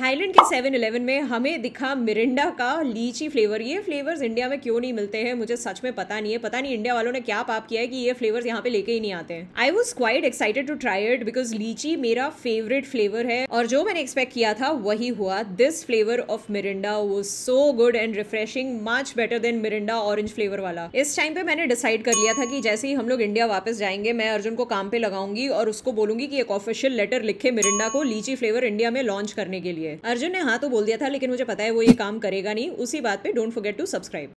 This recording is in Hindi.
थाईलैंड के सेवन इलेवन में हमें दिखा मिरिंडा का लीची फ्लेवर ये फ्लेवर्स इंडिया में क्यों नहीं मिलते हैं मुझे सच में पता नहीं है पता नहीं इंडिया वालों ने क्या पाप किया है कि ये फ्लेवर्स यहाँ पे लेके ही नहीं आते हैं I was quite excited to try it because lychee मेरा फेवरेट फ्लेवर है और जो मैंने एक्सपेक्ट किया था वही हुआ दिस फ्लेवर ऑफ मिरिंडा वो so good and refreshing much better than Mirinda orange flavour वाला इस टाइम पे मैंने डिसाइड कर लिया था कि जैसे ही हम लोग इंडिया वापस जाएंगे मैं अर्जुन को काम पे लगाऊंगी और उसको बोलूंगी कि एक ऑफिशियल लेटर लिखे मिरिंडा को लीची फ्लेवर इंडिया में लॉन्च करने के लिए लिए अर्जुन ने हाँ तो बोल दिया था लेकिन मुझे पता है वो ये काम करेगा नहीं उसी बात पे डोंट फॉरगेट टू सब्सक्राइब